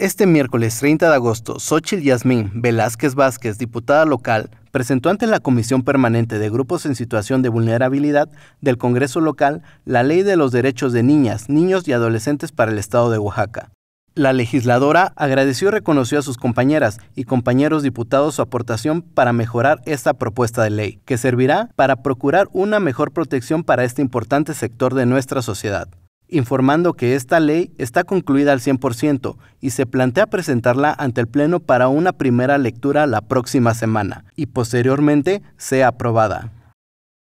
Este miércoles 30 de agosto, Xochitl Yasmín Velázquez Vázquez, diputada local, presentó ante la Comisión Permanente de Grupos en Situación de Vulnerabilidad del Congreso Local la Ley de los Derechos de Niñas, Niños y Adolescentes para el Estado de Oaxaca. La legisladora agradeció y reconoció a sus compañeras y compañeros diputados su aportación para mejorar esta propuesta de ley, que servirá para procurar una mejor protección para este importante sector de nuestra sociedad informando que esta ley está concluida al 100% y se plantea presentarla ante el Pleno para una primera lectura la próxima semana y posteriormente sea aprobada.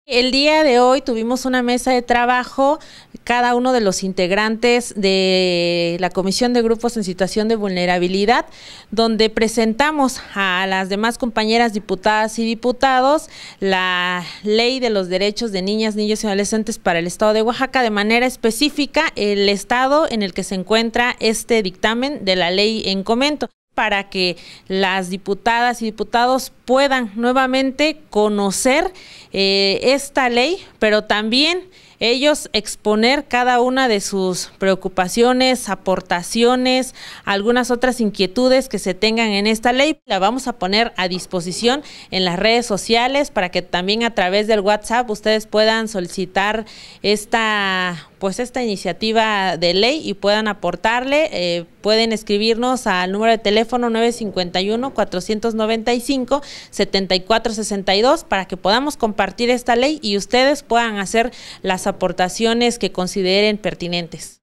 El día de hoy tuvimos una mesa de trabajo, cada uno de los integrantes de la Comisión de Grupos en Situación de Vulnerabilidad, donde presentamos a las demás compañeras diputadas y diputados la Ley de los Derechos de Niñas, Niños y Adolescentes para el Estado de Oaxaca, de manera específica el estado en el que se encuentra este dictamen de la ley en comento para que las diputadas y diputados puedan nuevamente conocer eh, esta ley, pero también ellos exponer cada una de sus preocupaciones, aportaciones, algunas otras inquietudes que se tengan en esta ley. La vamos a poner a disposición en las redes sociales para que también a través del WhatsApp ustedes puedan solicitar esta pues esta iniciativa de ley y puedan aportarle. Eh, Pueden escribirnos al número de teléfono 951-495-7462 para que podamos compartir esta ley y ustedes puedan hacer las aportaciones que consideren pertinentes.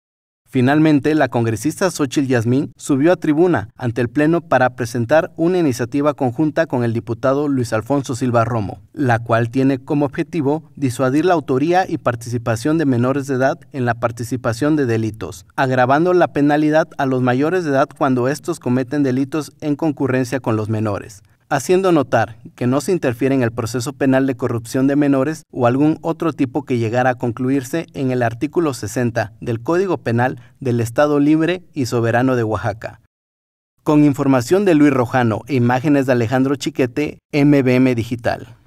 Finalmente, la congresista Xochil Yasmín subió a tribuna ante el Pleno para presentar una iniciativa conjunta con el diputado Luis Alfonso Silva Romo, la cual tiene como objetivo disuadir la autoría y participación de menores de edad en la participación de delitos, agravando la penalidad a los mayores de edad cuando estos cometen delitos en concurrencia con los menores haciendo notar que no se interfiere en el proceso penal de corrupción de menores o algún otro tipo que llegara a concluirse en el artículo 60 del Código Penal del Estado Libre y Soberano de Oaxaca. Con información de Luis Rojano e imágenes de Alejandro Chiquete, MBM Digital.